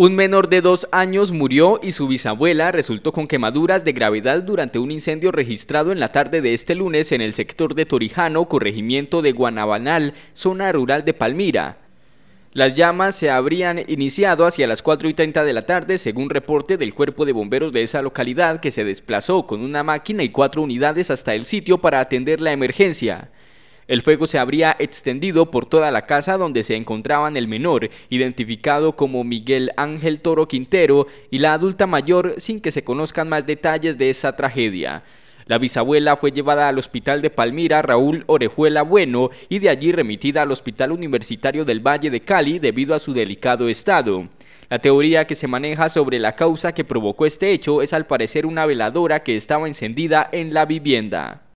Un menor de dos años murió y su bisabuela resultó con quemaduras de gravedad durante un incendio registrado en la tarde de este lunes en el sector de Torijano, corregimiento de Guanabanal, zona rural de Palmira. Las llamas se habrían iniciado hacia las 4 y 30 de la tarde, según reporte del cuerpo de bomberos de esa localidad, que se desplazó con una máquina y cuatro unidades hasta el sitio para atender la emergencia. El fuego se habría extendido por toda la casa donde se encontraban el menor, identificado como Miguel Ángel Toro Quintero, y la adulta mayor sin que se conozcan más detalles de esa tragedia. La bisabuela fue llevada al hospital de Palmira Raúl Orejuela Bueno y de allí remitida al Hospital Universitario del Valle de Cali debido a su delicado estado. La teoría que se maneja sobre la causa que provocó este hecho es al parecer una veladora que estaba encendida en la vivienda.